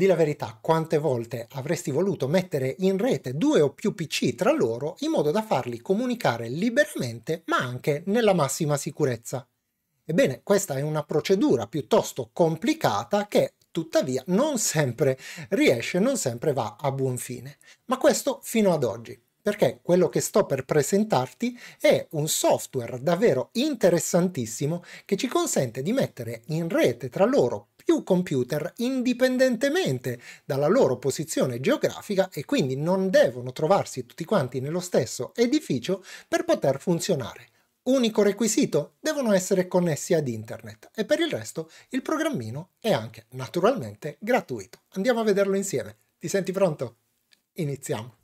Di la verità, quante volte avresti voluto mettere in rete due o più PC tra loro in modo da farli comunicare liberamente ma anche nella massima sicurezza? Ebbene, questa è una procedura piuttosto complicata che tuttavia non sempre riesce, non sempre va a buon fine. Ma questo fino ad oggi, perché quello che sto per presentarti è un software davvero interessantissimo che ci consente di mettere in rete tra loro più computer indipendentemente dalla loro posizione geografica e quindi non devono trovarsi tutti quanti nello stesso edificio per poter funzionare. Unico requisito, devono essere connessi ad internet e per il resto il programmino è anche naturalmente gratuito. Andiamo a vederlo insieme. Ti senti pronto? Iniziamo.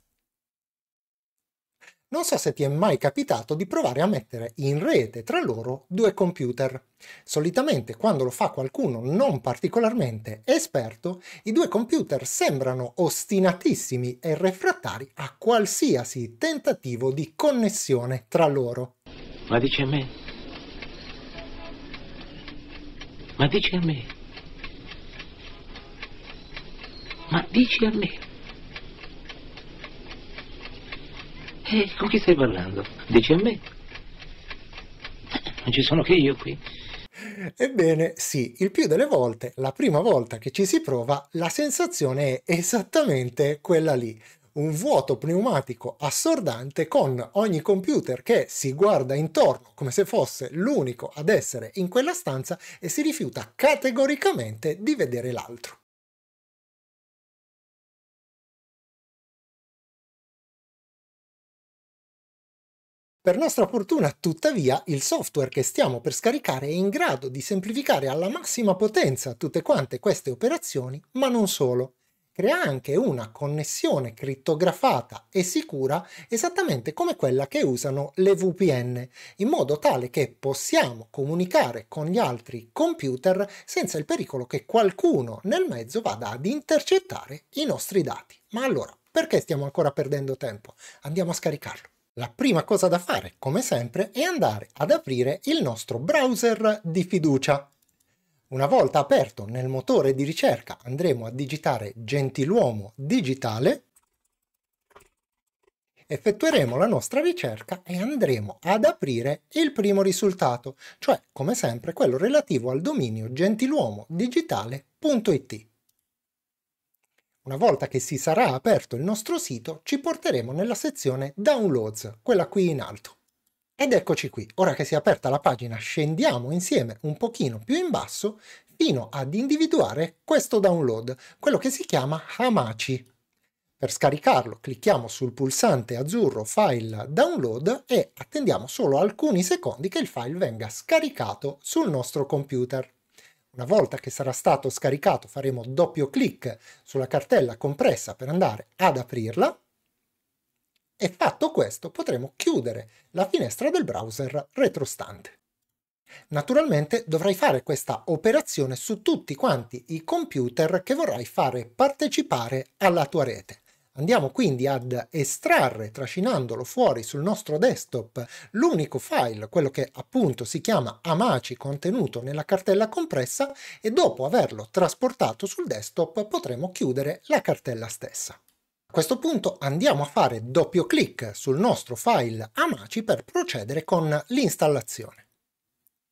Non so se ti è mai capitato di provare a mettere in rete tra loro due computer. Solitamente quando lo fa qualcuno non particolarmente esperto, i due computer sembrano ostinatissimi e refrattari a qualsiasi tentativo di connessione tra loro. Ma dici a me? Ma dici a me? Ma dici a me? E eh, con chi stai parlando? Dici a me? Non ci sono che io qui. Ebbene sì, il più delle volte, la prima volta che ci si prova, la sensazione è esattamente quella lì. Un vuoto pneumatico assordante con ogni computer che si guarda intorno come se fosse l'unico ad essere in quella stanza e si rifiuta categoricamente di vedere l'altro. Per nostra fortuna, tuttavia, il software che stiamo per scaricare è in grado di semplificare alla massima potenza tutte quante queste operazioni, ma non solo. Crea anche una connessione crittografata e sicura esattamente come quella che usano le VPN, in modo tale che possiamo comunicare con gli altri computer senza il pericolo che qualcuno nel mezzo vada ad intercettare i nostri dati. Ma allora, perché stiamo ancora perdendo tempo? Andiamo a scaricarlo. La prima cosa da fare, come sempre, è andare ad aprire il nostro browser di fiducia. Una volta aperto nel motore di ricerca andremo a digitare gentiluomo digitale, effettueremo la nostra ricerca e andremo ad aprire il primo risultato, cioè come sempre quello relativo al dominio gentiluomodigitale.it. Una volta che si sarà aperto il nostro sito, ci porteremo nella sezione Downloads, quella qui in alto. Ed eccoci qui, ora che si è aperta la pagina scendiamo insieme un pochino più in basso fino ad individuare questo download, quello che si chiama Hamachi. Per scaricarlo clicchiamo sul pulsante azzurro File Download e attendiamo solo alcuni secondi che il file venga scaricato sul nostro computer. Una volta che sarà stato scaricato faremo doppio clic sulla cartella compressa per andare ad aprirla e fatto questo potremo chiudere la finestra del browser retrostante. Naturalmente dovrai fare questa operazione su tutti quanti i computer che vorrai fare partecipare alla tua rete. Andiamo quindi ad estrarre, trascinandolo fuori sul nostro desktop, l'unico file, quello che appunto si chiama Amaci contenuto nella cartella compressa e dopo averlo trasportato sul desktop potremo chiudere la cartella stessa. A questo punto andiamo a fare doppio clic sul nostro file Amaci per procedere con l'installazione.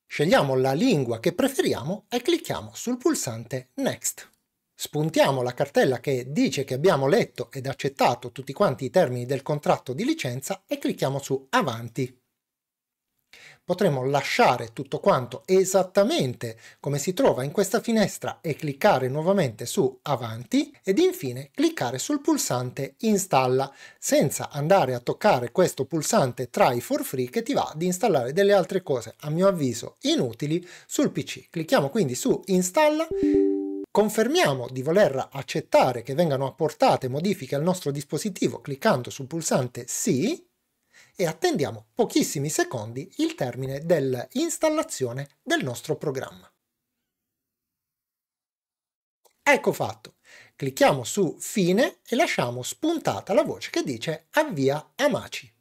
Scegliamo la lingua che preferiamo e clicchiamo sul pulsante Next spuntiamo la cartella che dice che abbiamo letto ed accettato tutti quanti i termini del contratto di licenza e clicchiamo su Avanti. Potremmo lasciare tutto quanto esattamente come si trova in questa finestra e cliccare nuovamente su Avanti ed infine cliccare sul pulsante Installa senza andare a toccare questo pulsante Try for Free che ti va ad installare delle altre cose a mio avviso inutili sul PC. Clicchiamo quindi su Installa Confermiamo di voler accettare che vengano apportate modifiche al nostro dispositivo cliccando sul pulsante Sì e attendiamo pochissimi secondi il termine dell'installazione del nostro programma. Ecco fatto. Clicchiamo su Fine e lasciamo spuntata la voce che dice Avvia Amaci.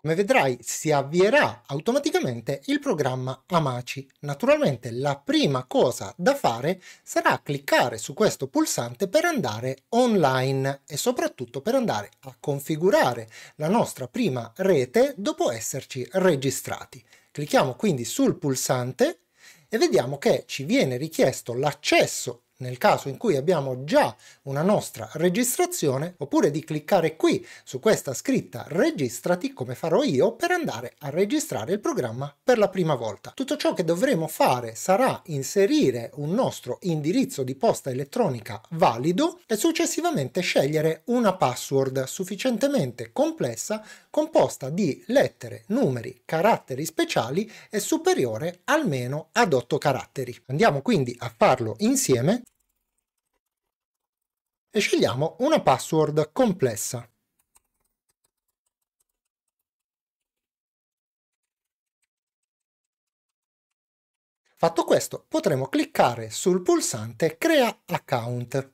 Come vedrai si avvierà automaticamente il programma Amaci. Naturalmente la prima cosa da fare sarà cliccare su questo pulsante per andare online e soprattutto per andare a configurare la nostra prima rete dopo esserci registrati. Clicchiamo quindi sul pulsante e vediamo che ci viene richiesto l'accesso nel caso in cui abbiamo già una nostra registrazione, oppure di cliccare qui su questa scritta registrati come farò io per andare a registrare il programma per la prima volta. Tutto ciò che dovremo fare sarà inserire un nostro indirizzo di posta elettronica valido e successivamente scegliere una password sufficientemente complessa composta di lettere, numeri, caratteri speciali e superiore almeno ad 8 caratteri. Andiamo quindi a farlo insieme e scegliamo una password complessa. Fatto questo potremo cliccare sul pulsante Crea account.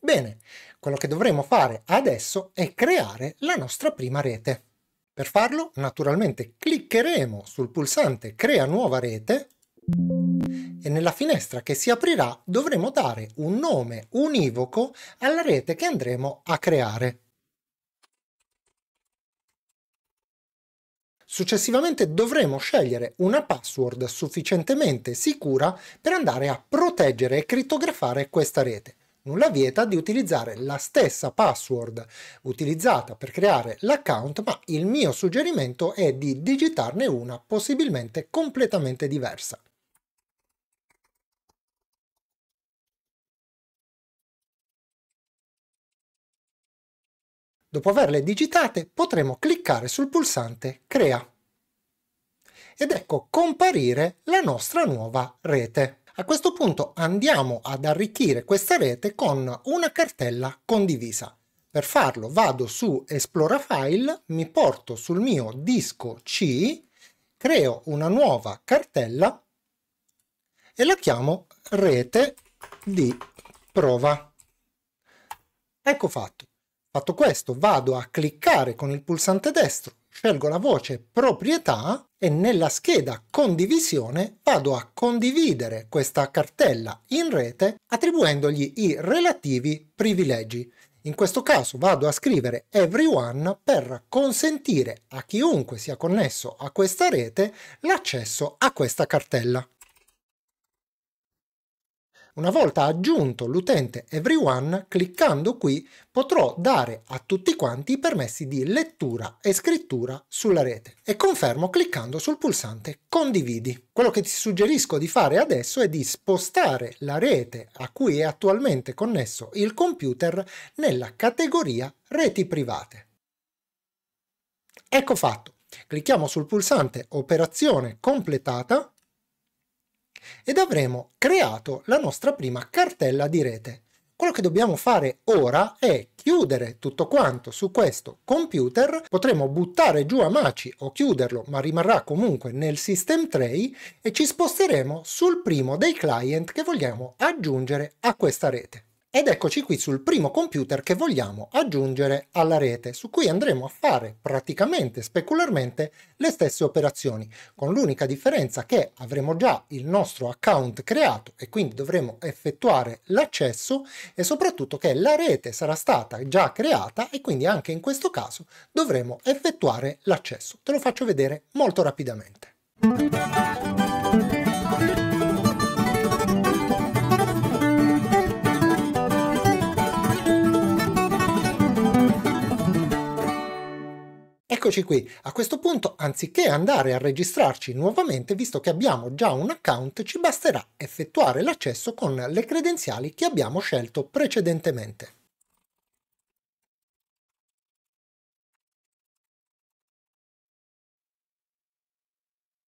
Bene, quello che dovremo fare adesso è creare la nostra prima rete. Per farlo naturalmente cliccheremo sul pulsante Crea nuova rete e nella finestra che si aprirà dovremo dare un nome univoco alla rete che andremo a creare. Successivamente dovremo scegliere una password sufficientemente sicura per andare a proteggere e crittografare questa rete. Nulla vieta di utilizzare la stessa password utilizzata per creare l'account, ma il mio suggerimento è di digitarne una possibilmente completamente diversa. Dopo averle digitate potremo cliccare sul pulsante Crea. Ed ecco comparire la nostra nuova rete. A questo punto andiamo ad arricchire questa rete con una cartella condivisa. Per farlo vado su Esplora File, mi porto sul mio disco C, creo una nuova cartella e la chiamo rete di prova. Ecco fatto. Fatto questo, vado a cliccare con il pulsante destro, scelgo la voce proprietà e nella scheda condivisione vado a condividere questa cartella in rete attribuendogli i relativi privilegi. In questo caso vado a scrivere everyone per consentire a chiunque sia connesso a questa rete l'accesso a questa cartella. Una volta aggiunto l'utente Everyone, cliccando qui potrò dare a tutti quanti i permessi di lettura e scrittura sulla rete e confermo cliccando sul pulsante condividi. Quello che ti suggerisco di fare adesso è di spostare la rete a cui è attualmente connesso il computer nella categoria reti private. Ecco fatto. Clicchiamo sul pulsante operazione completata ed avremo creato la nostra prima cartella di rete. Quello che dobbiamo fare ora è chiudere tutto quanto su questo computer, potremo buttare giù Amaci o chiuderlo ma rimarrà comunque nel system tray e ci sposteremo sul primo dei client che vogliamo aggiungere a questa rete. Ed eccoci qui sul primo computer che vogliamo aggiungere alla rete, su cui andremo a fare praticamente specularmente le stesse operazioni, con l'unica differenza che avremo già il nostro account creato e quindi dovremo effettuare l'accesso e soprattutto che la rete sarà stata già creata e quindi anche in questo caso dovremo effettuare l'accesso. Te lo faccio vedere molto rapidamente. Eccoci qui, a questo punto anziché andare a registrarci nuovamente, visto che abbiamo già un account, ci basterà effettuare l'accesso con le credenziali che abbiamo scelto precedentemente.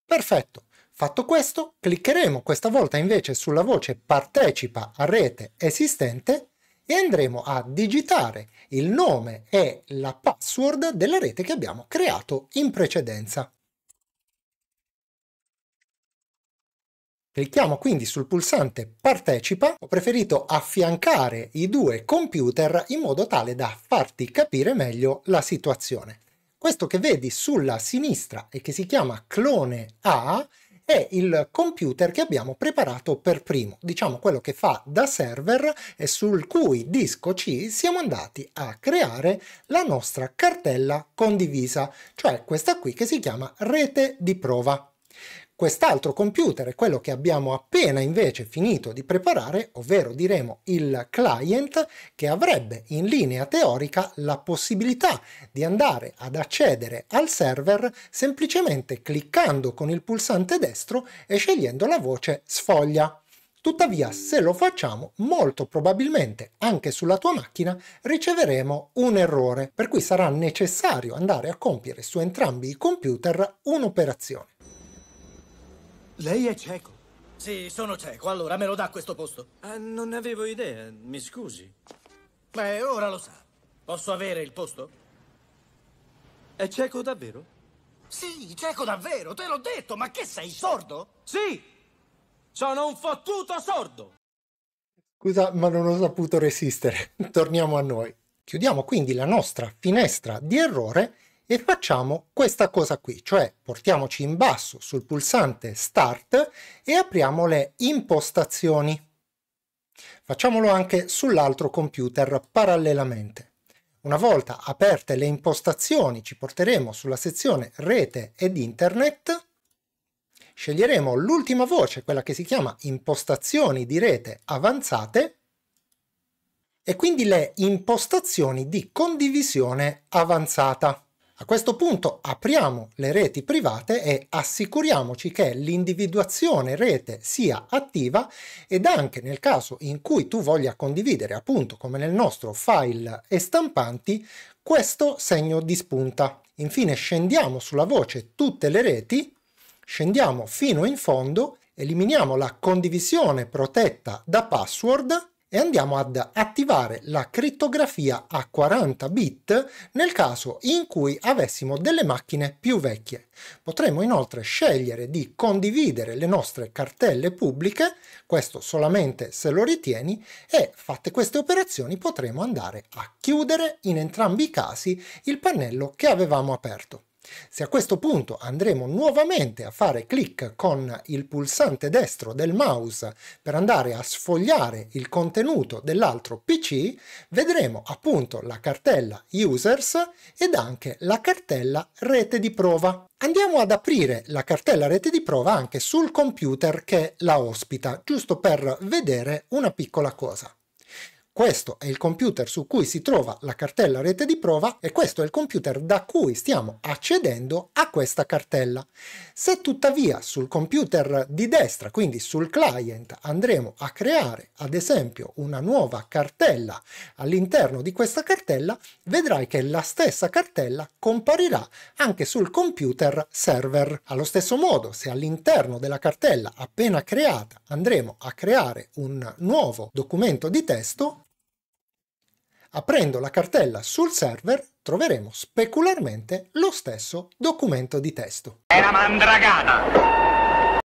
Perfetto, Fatto questo, cliccheremo questa volta invece sulla voce partecipa a rete esistente e andremo a digitare il nome e la password della rete che abbiamo creato in precedenza. Clicchiamo quindi sul pulsante Partecipa, ho preferito affiancare i due computer in modo tale da farti capire meglio la situazione. Questo che vedi sulla sinistra e che si chiama clone A è il computer che abbiamo preparato per primo, diciamo quello che fa da server e sul cui disco C siamo andati a creare la nostra cartella condivisa, cioè questa qui che si chiama rete di prova. Quest'altro computer è quello che abbiamo appena invece finito di preparare, ovvero diremo il client, che avrebbe in linea teorica la possibilità di andare ad accedere al server semplicemente cliccando con il pulsante destro e scegliendo la voce sfoglia. Tuttavia, se lo facciamo, molto probabilmente anche sulla tua macchina riceveremo un errore, per cui sarà necessario andare a compiere su entrambi i computer un'operazione. Lei è cieco? Sì, sono cieco. Allora me lo dà questo posto? Ah, non avevo idea, mi scusi. Beh, ora lo sa. Posso avere il posto? È cieco davvero? Sì, cieco davvero, te l'ho detto, ma che sei sordo? Sì! Sono un fottuto sordo! Scusa, ma non ho saputo resistere. Torniamo a noi. Chiudiamo quindi la nostra finestra di errore e facciamo questa cosa qui, cioè portiamoci in basso sul pulsante Start e apriamo le impostazioni. Facciamolo anche sull'altro computer parallelamente. Una volta aperte le impostazioni ci porteremo sulla sezione Rete ed Internet, sceglieremo l'ultima voce, quella che si chiama Impostazioni di rete avanzate, e quindi le impostazioni di condivisione avanzata. A questo punto apriamo le reti private e assicuriamoci che l'individuazione rete sia attiva ed anche nel caso in cui tu voglia condividere, appunto come nel nostro file e stampanti, questo segno di spunta. Infine scendiamo sulla voce tutte le reti, scendiamo fino in fondo, eliminiamo la condivisione protetta da password e andiamo ad attivare la crittografia a 40 bit nel caso in cui avessimo delle macchine più vecchie. Potremmo inoltre scegliere di condividere le nostre cartelle pubbliche, questo solamente se lo ritieni, e fatte queste operazioni potremo andare a chiudere in entrambi i casi il pannello che avevamo aperto. Se a questo punto andremo nuovamente a fare clic con il pulsante destro del mouse per andare a sfogliare il contenuto dell'altro PC, vedremo appunto la cartella Users ed anche la cartella Rete di prova. Andiamo ad aprire la cartella rete di prova anche sul computer che la ospita, giusto per vedere una piccola cosa. Questo è il computer su cui si trova la cartella rete di prova e questo è il computer da cui stiamo accedendo a questa cartella. Se tuttavia sul computer di destra, quindi sul client, andremo a creare ad esempio una nuova cartella all'interno di questa cartella, vedrai che la stessa cartella comparirà anche sul computer server. Allo stesso modo, se all'interno della cartella appena creata andremo a creare un nuovo documento di testo, Aprendo la cartella sul server troveremo specularmente lo stesso documento di testo. È una mandragata!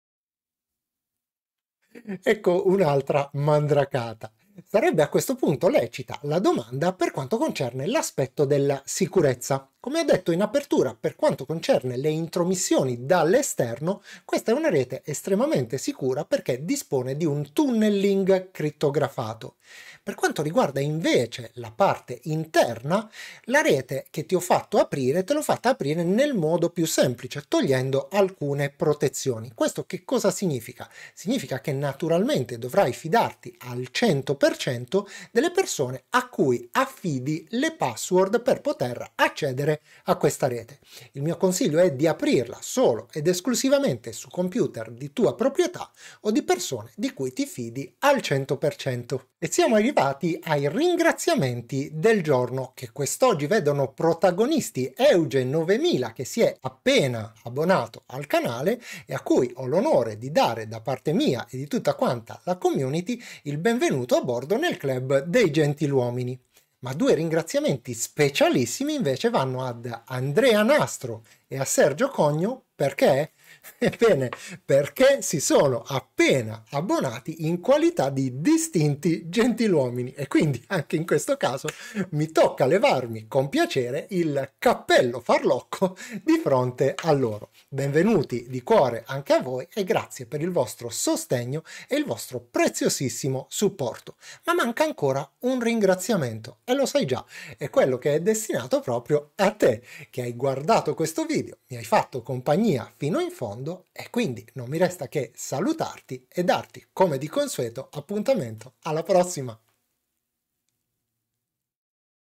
Ecco un'altra mandracata. Sarebbe a questo punto lecita la domanda per quanto concerne l'aspetto della sicurezza. Come ho detto in apertura, per quanto concerne le intromissioni dall'esterno, questa è una rete estremamente sicura perché dispone di un tunneling crittografato. Per quanto riguarda invece la parte interna, la rete che ti ho fatto aprire te l'ho fatta aprire nel modo più semplice, togliendo alcune protezioni. Questo che cosa significa? Significa che naturalmente dovrai fidarti al 100% delle persone a cui affidi le password per poter accedere a questa rete. Il mio consiglio è di aprirla solo ed esclusivamente su computer di tua proprietà o di persone di cui ti fidi al 100%. E siamo arrivati ai ringraziamenti del giorno che quest'oggi vedono protagonisti Eugen 9000 che si è appena abbonato al canale e a cui ho l'onore di dare da parte mia e di tutta quanta la community il benvenuto a bordo nel club dei gentiluomini ma due ringraziamenti specialissimi invece vanno ad Andrea Nastro e a Sergio Cogno perché Ebbene, perché si sono appena abbonati in qualità di distinti gentiluomini e quindi anche in questo caso mi tocca levarmi con piacere il cappello farlocco di fronte a loro. Benvenuti di cuore anche a voi e grazie per il vostro sostegno e il vostro preziosissimo supporto. Ma manca ancora un ringraziamento e lo sai già, è quello che è destinato proprio a te che hai guardato questo video, mi hai fatto compagnia fino in fondo mondo e quindi non mi resta che salutarti e darti, come di consueto, appuntamento alla prossima!